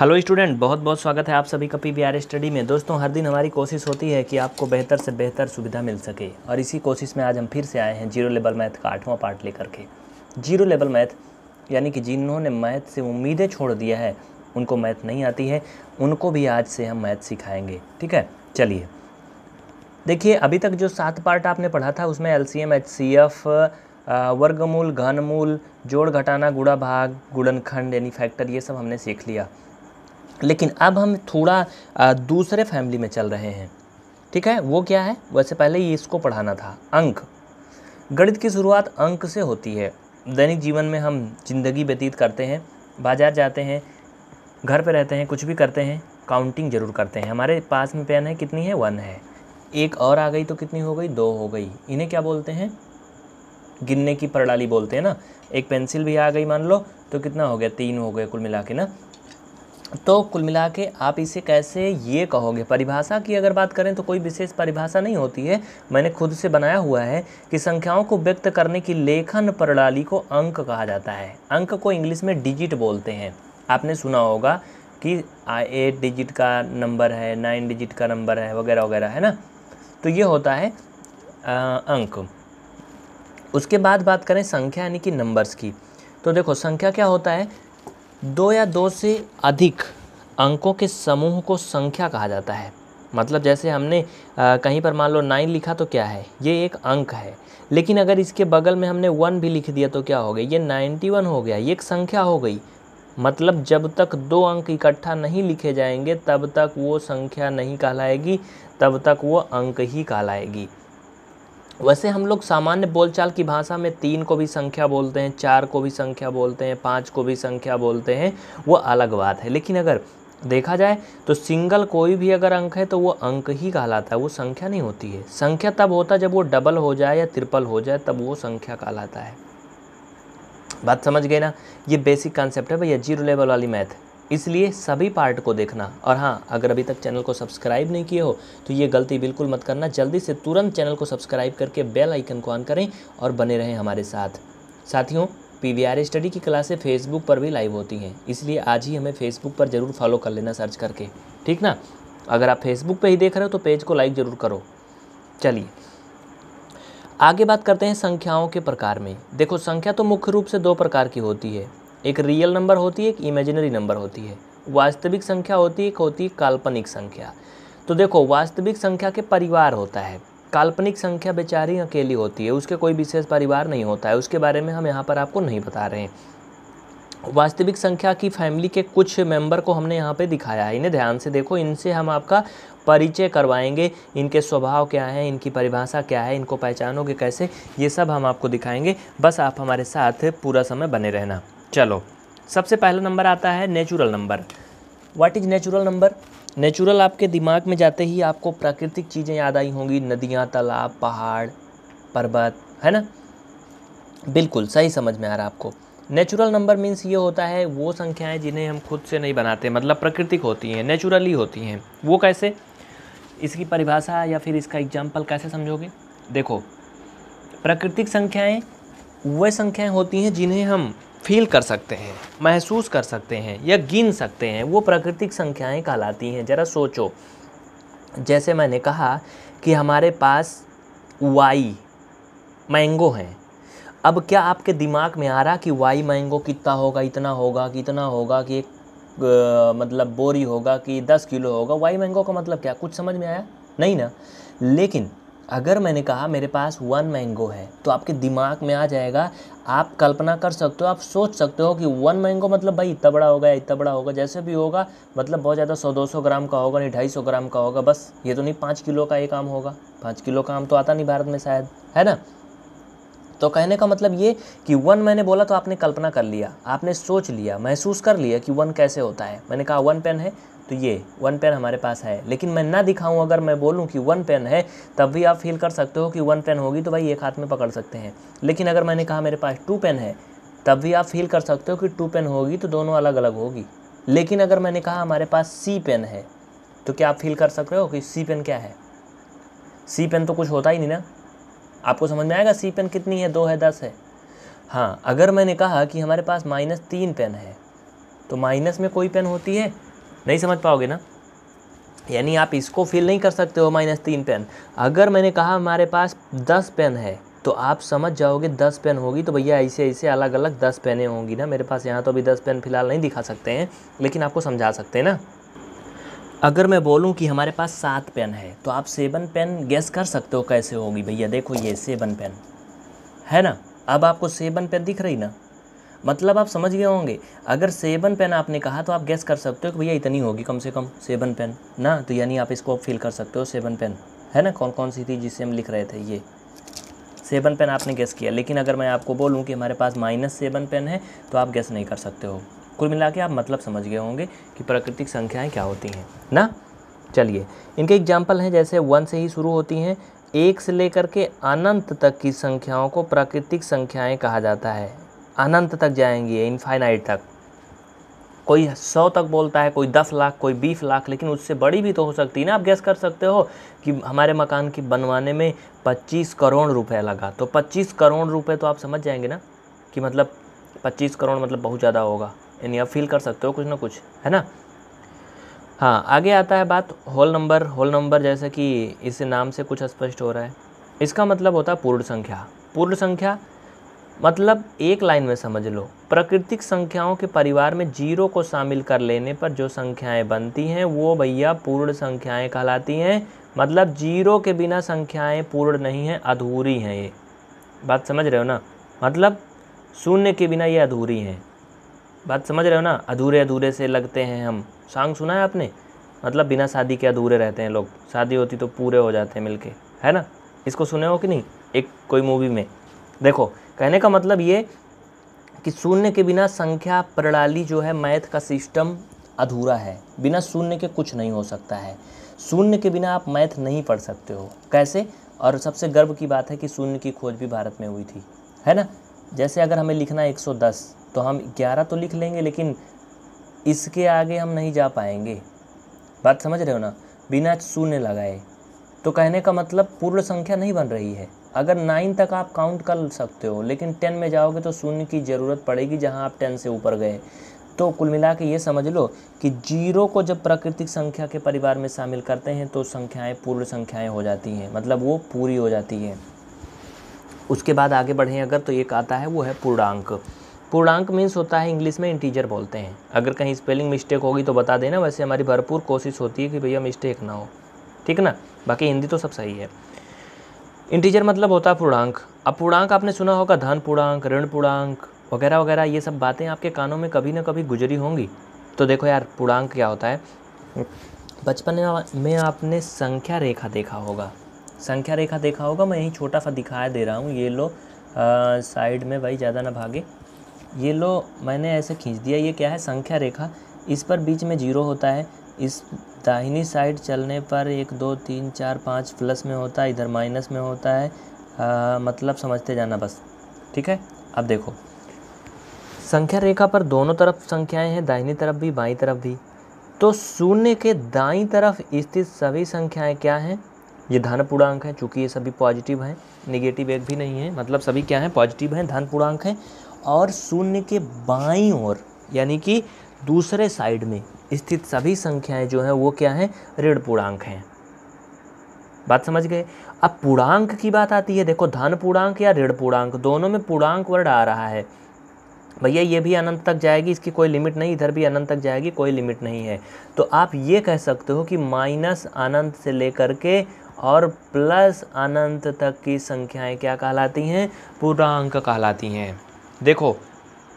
hello student बहुत बहुत स्वागत है आप सभी का पी स्टडी में दोस्तों हर दिन हमारी कोशिश होती है कि आपको बेहतर से बेहतर सुविधा मिल सके और इसी कोशिश में आज हम फिर से आए हैं जीरो लेवल मैथ का आठवां पार्ट लेकर के जीरो लेवल मैथ यानी कि जिन्होंने मैथ से उम्मीदें छोड़ दिया है उनको मैथ नहीं आती है उनको भी आज से हम मैथ सिखाएंगे ठीक है चलिए देखिए अभी तक जो सात पार्ट आपने पढ़ा था उसमें L C M H C F वर्गमूल घनमूल जोड़ घटाना गुड़ा भाग गुड़नखंड यानी फैक्टर ये सब हमने सीख लिया लेकिन अब हम थोड़ा दूसरे फैमिली में चल रहे हैं ठीक है वो क्या है वैसे पहले ये इसको पढ़ाना था अंक गणित की शुरुआत अंक से होती है दैनिक जीवन में हम जिंदगी व्यतीत करते हैं बाज़ार जाते हैं घर पर रहते हैं कुछ भी करते हैं काउंटिंग जरूर करते हैं हमारे पास में पेन है कितनी है वन है एक और आ गई तो कितनी हो गई दो हो गई इन्हें क्या बोलते हैं गिनने की प्रणाली बोलते हैं ना एक पेंसिल भी आ गई मान लो तो कितना हो गया तीन हो गए कुल मिला के ना तो कुल मिला के आप इसे कैसे ये कहोगे परिभाषा की अगर बात करें तो कोई विशेष परिभाषा नहीं होती है मैंने खुद से बनाया हुआ है कि संख्याओं को व्यक्त करने की लेखन प्रणाली को अंक कहा जाता है अंक को इंग्लिश में डिजिट बोलते हैं आपने सुना होगा कि एट डिजिट का नंबर है नाइन डिजिट का नंबर है वगैरह वगैरह है ना तो ये होता है आ, अंक उसके बाद बात करें संख्या यानी कि नंबर्स की तो देखो संख्या क्या होता है दो या दो से अधिक अंकों के समूह को संख्या कहा जाता है मतलब जैसे हमने आ, कहीं पर मान लो नाइन लिखा तो क्या है ये एक अंक है लेकिन अगर इसके बगल में हमने वन भी लिख दिया तो क्या हो गया ये नाइन्टी वन हो गया ये एक संख्या हो गई मतलब जब तक दो अंक इकट्ठा नहीं लिखे जाएंगे तब तक वो संख्या नहीं कहलाएगी तब तक वो अंक ही कहलाएगी वैसे हम लोग सामान्य बोलचाल की भाषा में तीन को भी संख्या बोलते हैं चार को भी संख्या बोलते हैं पाँच को भी संख्या बोलते हैं वो अलग बात है लेकिन अगर देखा जाए तो सिंगल कोई भी अगर अंक है तो वो अंक ही कहलाता है वो संख्या नहीं होती है संख्या तब होता है जब वो डबल हो जाए या ट्रिपल हो जाए तब वो संख्या कहलाता है बात समझ गए ना ये बेसिक कॉन्सेप्ट है भैया जीरो लेवल वाली मैथ इसलिए सभी पार्ट को देखना और हाँ अगर अभी तक चैनल को सब्सक्राइब नहीं किए हो तो ये गलती बिल्कुल मत करना जल्दी से तुरंत चैनल को सब्सक्राइब करके बेल आइकन को ऑन करें और बने रहें हमारे साथ साथियों आर स्टडी की क्लासें फेसबुक पर भी लाइव होती हैं इसलिए आज ही हमें फेसबुक पर ज़रूर फॉलो कर लेना सर्च करके ठीक ना अगर आप फेसबुक पर ही देख रहे हो तो पेज को लाइक ज़रूर करो चलिए आगे बात करते हैं संख्याओं के प्रकार में देखो संख्या तो मुख्य रूप से दो प्रकार की होती है एक रियल नंबर होती है एक इमेजिनरी नंबर होती है वास्तविक संख्या होती है एक होती है काल्पनिक संख्या तो देखो वास्तविक संख्या के परिवार होता है काल्पनिक संख्या बेचारी अकेली होती है उसके कोई विशेष परिवार नहीं होता है उसके बारे में हम यहाँ पर आपको नहीं बता रहे हैं वास्तविक संख्या की फैमिली के कुछ मेंबर को हमने यहाँ पे दिखाया है इन्हें ध्यान से देखो इनसे हम आपका परिचय करवाएंगे इनके स्वभाव क्या है इनकी परिभाषा क्या है इनको पहचानोगे कैसे ये सब हम आपको दिखाएंगे बस आप हमारे साथ पूरा समय बने रहना चलो सबसे पहला नंबर आता है natural number what is natural number natural आपके दिमाग में जाते ही आपको प्राकृतिक चीज़ें याद आई होंगी नदियाँ तालाब पहाड़ पर्वत है ना बिल्कुल सही समझ में आ रहा है आपको नेचुरल नंबर मीन्स ये होता है वो संख्याएं जिन्हें हम खुद से नहीं बनाते मतलब प्राकृतिक होती हैं नेचुरली होती हैं वो कैसे इसकी परिभाषा या फिर इसका एग्जाम्पल कैसे समझोगे देखो प्राकृतिक संख्याएं वह संख्याएं होती हैं जिन्हें हम फील कर सकते हैं महसूस कर सकते हैं या गिन सकते हैं वो प्राकृतिक संख्याएं कहलाती हैं ज़रा सोचो जैसे मैंने कहा कि हमारे पास वाई मैंगो हैं अब क्या आपके दिमाग में आ रहा कि वाई मैंगो कितना होगा इतना होगा कि इतना होगा कि एक मतलब बोरी होगा कि दस किलो होगा वाई मैंगो का मतलब क्या कुछ समझ में आया नहीं ना लेकिन अगर मैंने कहा मेरे पास वन मैंगो है तो आपके दिमाग में आ जाएगा आप कल्पना कर सकते हो आप सोच सकते हो कि वन मैंगो मतलब भाई इतना बड़ा होगा या इतना बड़ा होगा जैसे भी होगा मतलब बहुत ज़्यादा सौ दो सौ ग्राम का होगा नहीं ढाई सौ ग्राम का होगा बस ये तो नहीं पाँच किलो का ये काम होगा पाँच किलो का आम तो आता नहीं भारत में शायद है ना तो कहने का मतलब ये कि वन मैंने बोला तो आपने कल्पना कर लिया आपने सोच लिया महसूस कर लिया कि वन कैसे होता है मैंने कहा वन पेन है तो ये वन पेन हमारे पास है लेकिन मैं ना दिखाऊं अगर मैं बोलूं कि वन पेन है तब भी आप फील कर सकते हो कि वन पेन होगी तो भाई एक हाथ में पकड़ सकते हैं लेकिन अगर मैंने कहा मेरे पास टू पेन है तब भी आप फील कर सकते हो कि टू पेन होगी तो दोनों अलग अलग होगी लेकिन अगर मैंने कहा हमारे पास सी पेन है तो क्या आप फील कर सकते हो कि सी पेन क्या है सी पेन तो कुछ होता ही नहीं ना आपको समझ में आएगा सी पेन कितनी है दो है दस है हाँ अगर मैंने कहा कि हमारे पास माइनस तीन पेन है तो माइनस में कोई पेन होती है नहीं समझ पाओगे ना यानी आप इसको फिल नहीं कर सकते हो माइनस तीन पेन अगर मैंने कहा हमारे पास दस पेन है तो आप समझ जाओगे दस पेन होगी तो भैया ऐसे ऐसे अलग अलग दस पेनें होंगी ना मेरे पास यहाँ तो अभी दस पेन फिलहाल नहीं दिखा सकते हैं लेकिन आपको समझा सकते हैं ना अगर मैं बोलूं कि हमारे पास सात पेन है तो आप सेवन पेन गैस कर सकते हो कैसे होगी भैया देखो ये सेवन पेन है ना अब आपको सेवन पेन दिख रही ना मतलब आप समझ गए होंगे अगर सेवन पेन आपने कहा तो आप गैस कर सकते हो कि भैया इतनी होगी कम से कम सेवन पेन ना तो यानी आप इसको फिल फील कर सकते हो सेवन पेन है ना कौन कौन सी थी जिससे हम लिख रहे थे ये सेवन पेन आपने गैस किया लेकिन अगर मैं आपको बोलूँ कि हमारे पास माइनस सेवन पेन है तो आप गैस नहीं कर सकते हो कुल मिला के आप मतलब समझ गए होंगे कि प्राकृतिक संख्याएँ क्या होती हैं ना चलिए इनके एग्जाम्पल हैं जैसे वन से ही शुरू होती हैं एक से लेकर के अनंत तक की संख्याओं को प्राकृतिक संख्याएं कहा जाता है अनंत तक जाएंगी इनफाइनाइट तक कोई सौ तक बोलता है कोई दस लाख कोई बीस लाख लेकिन उससे बड़ी भी तो हो सकती है ना आप गैस कर सकते हो कि हमारे मकान की बनवाने में पच्चीस करोड़ रुपए लगा तो पच्चीस करोड़ रुपए तो आप समझ जाएंगे ना कि मतलब पच्चीस करोड़ मतलब बहुत ज़्यादा होगा यानी आप फील कर सकते हो कुछ ना कुछ है ना हाँ आगे आता है बात होल नंबर होल नंबर जैसे कि इस नाम से कुछ स्पष्ट हो रहा है इसका मतलब होता है पूर्ण संख्या पूर्ण संख्या मतलब एक लाइन में समझ लो प्राकृतिक संख्याओं के परिवार में जीरो को शामिल कर लेने पर जो संख्याएं बनती हैं वो भैया पूर्ण संख्याएं कहलाती हैं मतलब जीरो के बिना संख्याएं पूर्ण नहीं हैं अधूरी हैं ये बात समझ रहे हो ना मतलब शून्य के बिना ये अधूरी हैं बात समझ रहे हो ना अधूरे अधूरे से लगते हैं हम सॉन्ग सुना है आपने मतलब बिना शादी के अधूरे रहते हैं लोग शादी होती तो पूरे हो जाते हैं मिलके है ना इसको सुने हो कि नहीं एक कोई मूवी में देखो कहने का मतलब ये कि शून्य के बिना संख्या प्रणाली जो है मैथ का सिस्टम अधूरा है बिना शून्य के कुछ नहीं हो सकता है शून्य के बिना आप मैथ नहीं पढ़ सकते हो कैसे और सबसे गर्व की बात है कि शून्य की खोज भी भारत में हुई थी है ना जैसे अगर हमें लिखना है 110 तो हम 11 तो लिख लेंगे लेकिन इसके आगे हम नहीं जा पाएंगे बात समझ रहे हो ना बिना शून्य लगाए तो कहने का मतलब पूर्ण संख्या नहीं बन रही है अगर नाइन तक आप काउंट कर सकते हो लेकिन टेन में जाओगे तो शून्य की ज़रूरत पड़ेगी जहाँ आप टेन से ऊपर गए तो कुल मिला के ये समझ लो कि जीरो को जब प्राकृतिक संख्या के परिवार में शामिल करते हैं तो संख्याएं पूर्ण संख्याएं हो जाती हैं मतलब वो पूरी हो जाती हैं उसके बाद आगे बढ़ें अगर तो एक आता है वो है पूर्णांक पूर्णांक मीन्स होता है इंग्लिश में इंटीजर बोलते हैं अगर कहीं स्पेलिंग मिस्टेक होगी तो बता देना वैसे हमारी भरपूर कोशिश होती है कि भैया मिस्टेक ना हो ठीक ना बाकी हिंदी तो सब सही है इंटीजर मतलब होता है पूर्णांक अब पूर्णांक आपने सुना होगा धन पूर्णांक ऋण पूर्णांक वगैरह वगैरह ये सब बातें आपके कानों में कभी ना कभी गुजरी होंगी तो देखो यार पूर्णांक क्या होता है बचपन में आपने संख्या रेखा देखा होगा संख्या रेखा देखा होगा मैं यहीं छोटा सा दिखाया दे रहा हूँ ये लो साइड में भाई ज़्यादा ना भागे ये लो मैंने ऐसे खींच दिया ये क्या है संख्या रेखा इस पर बीच में जीरो होता है इस दाहिनी साइड चलने पर एक दो तीन चार पाँच प्लस में होता है इधर माइनस में होता है आ, मतलब समझते जाना बस ठीक है अब देखो संख्या रेखा पर दोनों तरफ संख्याएं हैं दाहिनी तरफ भी बाईं तरफ भी तो शून्य के दाईं तरफ स्थित सभी संख्याएं क्या हैं ये धन पूर्णांक है चूँकि ये सभी पॉजिटिव हैं निगेटिव एक भी नहीं है मतलब सभी क्या हैं पॉजिटिव हैं धन पूर्णांक हैं और शून्य के बाई ओर यानी कि दूसरे साइड में स्थित सभी संख्याएं जो हैं वो क्या हैं ऋण पूर्णांक हैं बात समझ गए अब पूर्णांक की बात आती है देखो धन पूर्णांक या ऋण पूर्णांक दोनों में पूर्णांक वर्ड आ रहा है भैया ये भी अनंत तक जाएगी इसकी कोई लिमिट नहीं इधर भी अनंत तक जाएगी कोई लिमिट नहीं है तो आप ये कह सकते हो कि माइनस अनंत से लेकर के और प्लस अनंत तक की संख्याएं क्या कहलाती हैं पूर्णांक कहलाती हैं देखो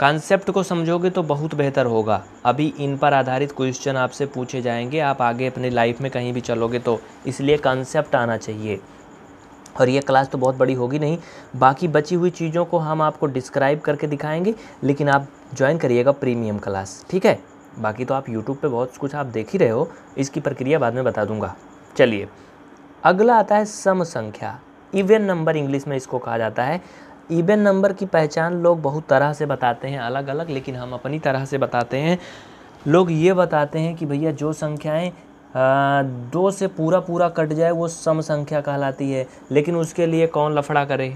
कॉन्सेप्ट को समझोगे तो बहुत बेहतर होगा अभी इन पर आधारित क्वेश्चन आपसे पूछे जाएंगे आप आगे अपनी लाइफ में कहीं भी चलोगे तो इसलिए कॉन्सेप्ट आना चाहिए और ये क्लास तो बहुत बड़ी होगी नहीं बाकी बची हुई चीज़ों को हम आपको डिस्क्राइब करके दिखाएंगे लेकिन आप ज्वाइन करिएगा प्रीमियम क्लास ठीक है बाकी तो आप यूट्यूब पे बहुत कुछ आप देख ही रहे हो इसकी प्रक्रिया बाद में बता दूंगा चलिए अगला आता है सम संख्या इवेन नंबर इंग्लिश में इसको कहा जाता है इवेन नंबर की पहचान लोग बहुत तरह से बताते हैं अलग अलग लेकिन हम अपनी तरह से बताते हैं लोग ये बताते हैं कि भैया जो संख्याएं दो से पूरा पूरा कट जाए वो सम संख्या कहलाती है लेकिन उसके लिए कौन लफड़ा करे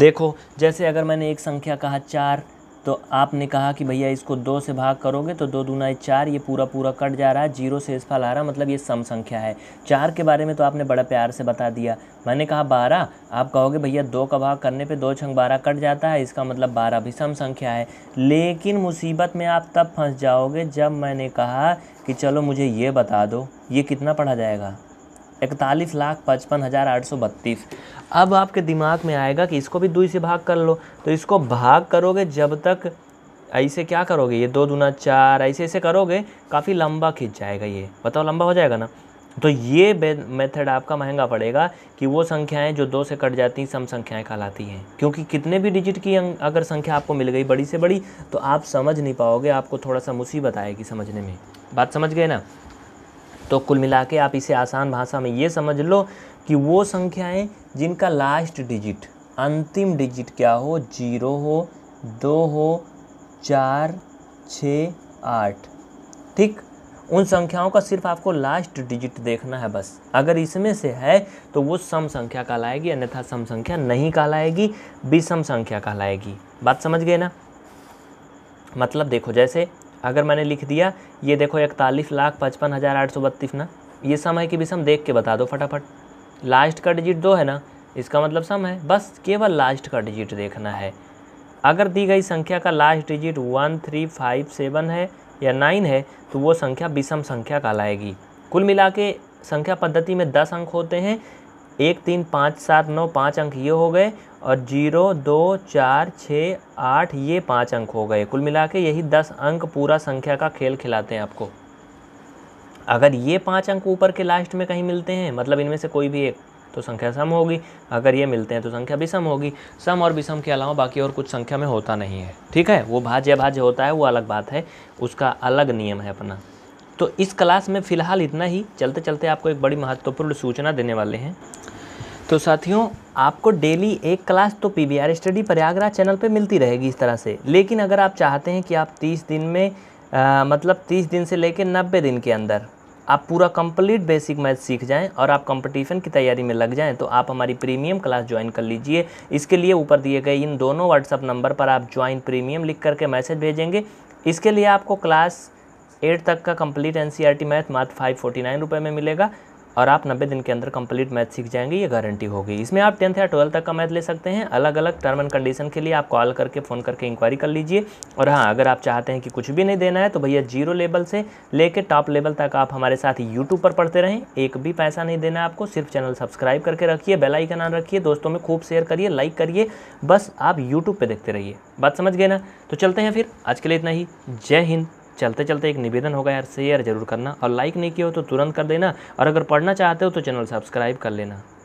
देखो जैसे अगर मैंने एक संख्या कहा चार तो आपने कहा कि भैया इसको दो से भाग करोगे तो दो दूना चार ये पूरा पूरा कट जा रहा है जीरो से फल आ रहा मतलब ये सम संख्या है चार के बारे में तो आपने बड़ा प्यार से बता दिया मैंने कहा बारह आप कहोगे भैया दो का भाग करने पे दो छंग बारह कट जाता है इसका मतलब बारह भी सम संख्या है लेकिन मुसीबत में आप तब फंस जाओगे जब मैंने कहा कि चलो मुझे ये बता दो ये कितना पढ़ा जाएगा इकतालीस लाख पचपन हज़ार आठ सौ बत्तीस अब आपके दिमाग में आएगा कि इसको भी दुई से भाग कर लो तो इसको भाग करोगे जब तक ऐसे क्या करोगे ये दो दूना चार ऐसे ऐसे करोगे काफ़ी लंबा खींच जाएगा ये बताओ लंबा हो जाएगा ना तो ये मेथड आपका महंगा पड़ेगा कि वो संख्याएं जो दो से कट जाती हैं सम संख्याएं कहलाती हैं क्योंकि कितने भी डिजिट की अं, अगर संख्या आपको मिल गई बड़ी से बड़ी तो आप समझ नहीं पाओगे आपको थोड़ा सा मुसीबत आएगी समझने में बात समझ गए ना तो कुल मिला के आप इसे आसान भाषा में ये समझ लो कि वो संख्याएं जिनका लास्ट डिजिट अंतिम डिजिट क्या हो जीरो हो दो हो चार छ आठ ठीक उन संख्याओं का सिर्फ आपको लास्ट डिजिट देखना है बस अगर इसमें से है तो वो सम संख्या कहलाएगी अन्यथा सम संख्या नहीं कहलाएगी विषम संख्या कहलाएगी बात समझ गए ना मतलब देखो जैसे अगर मैंने लिख दिया ये देखो इकतालीस लाख पचपन हज़ार आठ सौ बत्तीस ना ये सम है कि भी सम देख के बता दो फटाफट लास्ट का डिजिट दो है ना इसका मतलब सम है बस केवल लास्ट का डिजिट देखना है अगर दी गई संख्या का last digit one three five seven है या नाइन है तो वो संख्या विषम संख्या कहलाएगी कुल मिला के संख्या पद्धति में दस अंक होते हैं एक तीन पाँच सात नौ पाँच अंक ये हो गए और जीरो दो चार छः आठ ये पाँच अंक हो गए कुल मिला के यही दस अंक पूरा संख्या का खेल खिलाते हैं आपको अगर ये पाँच अंक ऊपर के लास्ट में कहीं मिलते हैं मतलब इनमें से कोई भी एक तो संख्या सम होगी अगर ये मिलते हैं तो संख्या विषम होगी सम और विषम के अलावा बाकी और कुछ संख्या में होता नहीं है ठीक है वो भाज्य भाज्य होता है वो अलग बात है उसका अलग नियम है अपना तो इस क्लास में फ़िलहाल इतना ही चलते चलते आपको एक बड़ी महत्वपूर्ण सूचना देने वाले हैं तो साथियों आपको डेली एक क्लास तो P V R study Prayagraj channel पे मिलती रहेगी इस तरह से लेकिन अगर आप चाहते हैं कि आप 30 दिन में आ, मतलब 30 दिन से लेकर नब्बे दिन के अंदर आप पूरा कंप्लीट बेसिक मैथ सीख जाएं और आप कंपटीशन की तैयारी में लग जाएं तो आप हमारी प्रीमियम क्लास ज्वाइन कर लीजिए इसके लिए ऊपर दिए गए इन दोनों व्हाट्सअप नंबर पर आप ज्वाइन प्रीमियम लिख करके मैसेज भेजेंगे इसके लिए आपको क्लास एट तक का कंप्लीट एन मैथ मात्र फाइव फोर्टी नाइन रुपये में मिलेगा और आप नब्बे दिन के अंदर कंप्लीट मैथ सीख जाएंगे ये गारंटी होगी इसमें आप टेंथ या ट्वेल्थ तक का मैथ ले सकते हैं अलग अलग टर्म एंड कंडीशन के लिए आप कॉल करके फ़ोन करके इंक्वायरी कर लीजिए और हाँ अगर आप चाहते हैं कि कुछ भी नहीं देना है तो भैया जीरो लेवल से लेके टॉप लेवल तक आप हमारे साथ यूट्यूब पर पढ़ते रहें एक भी पैसा नहीं देना आपको सिर्फ चैनल सब्सक्राइब करके रखिए बेलाइकन नाम रखिए दोस्तों में खूब शेयर करिए लाइक करिए बस आप यूट्यूब पर देखते रहिए बात समझ गए ना तो चलते हैं फिर आज के लिए इतना ही जय हिंद चलते चलते एक निवेदन होगा यार शेयर जरूर करना और लाइक नहीं किया हो तो तुरंत कर देना और अगर पढ़ना चाहते हो तो चैनल सब्सक्राइब कर लेना